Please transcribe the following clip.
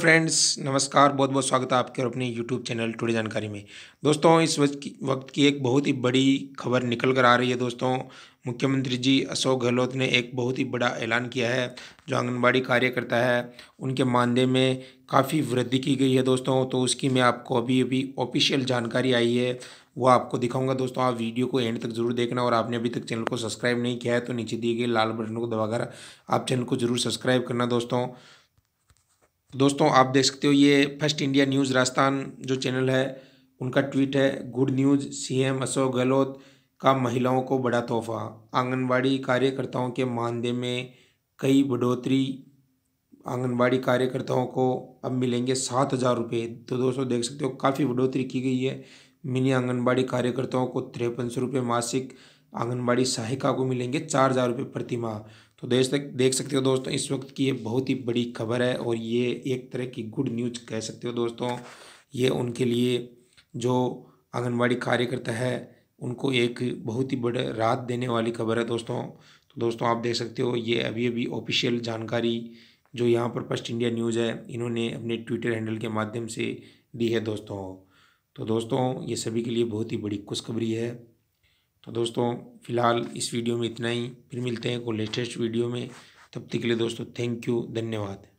friends नमस्कार बहुत बहुत स्वागत है आपके और अपने यूट्यूब चैनल टुडे जानकारी में दोस्तों इस वक्त की वक्त की एक बहुत ही बड़ी खबर निकल कर आ रही है दोस्तों मुख्यमंत्री जी अशोक गहलोत ने एक बहुत ही बड़ा ऐलान किया है जो आंगनबाड़ी कार्यकर्ता है उनके मानदेय में काफ़ी वृद्धि की गई है दोस्तों तो उसकी मैं आपको अभी अभी ऑफिशियल जानकारी आई है वो आपको दिखाऊंगा दोस्तों आप वीडियो को एंड तक जरूर देखना और आपने अभी तक चैनल को सब्सक्राइब नहीं किया है तो नीचे दिए गए लाल बटन को दबाकर आप चैनल को जरूर सब्सक्राइब करना दोस्तों दोस्तों आप देख सकते हो ये फर्स्ट इंडिया न्यूज़ राजस्थान जो चैनल है उनका ट्वीट है good news CM Ashok Gehlot का महिलाओं को बड़ा तोहफा आंगनबाड़ी कार्यकर्ताओं के मानदेय में कई बढ़ोतरी आंगनबाड़ी कार्यकर्ताओं को अब मिलेंगे सात हज़ार रुपये तो दोस्तों देख सकते हो काफ़ी बढ़ोतरी की गई है मिनी आंगनबाड़ी कार्यकर्ताओं को तिरपन सौ रुपये मासिक आंगनबाड़ी सहायिका को मिलेंगे चार हज़ार रुपये प्रतिमाह तो देश देख सकते हो दोस्तों इस वक्त की ये बहुत ही बड़ी खबर है और ये एक तरह की गुड न्यूज कह सकते हो दोस्तों ये उनके लिए जो आंगनबाड़ी कार्यकर्ता है उनको एक बहुत ही बड़े राहत देने वाली खबर है दोस्तों तो दोस्तों आप देख सकते हो ये अभी अभी ऑफिशियल जानकारी जो यहाँ पर फर्स्ट इंडिया न्यूज़ है इन्होंने अपने ट्विटर हैंडल के माध्यम से दी है दोस्तों तो दोस्तों ये सभी के लिए बहुत ही बड़ी खुशखबरी है तो दोस्तों फ़िलहाल इस वीडियो में इतना ही फिर मिलते हैं को लेटेस्ट वीडियो में तब तक के लिए दोस्तों थैंक यू धन्यवाद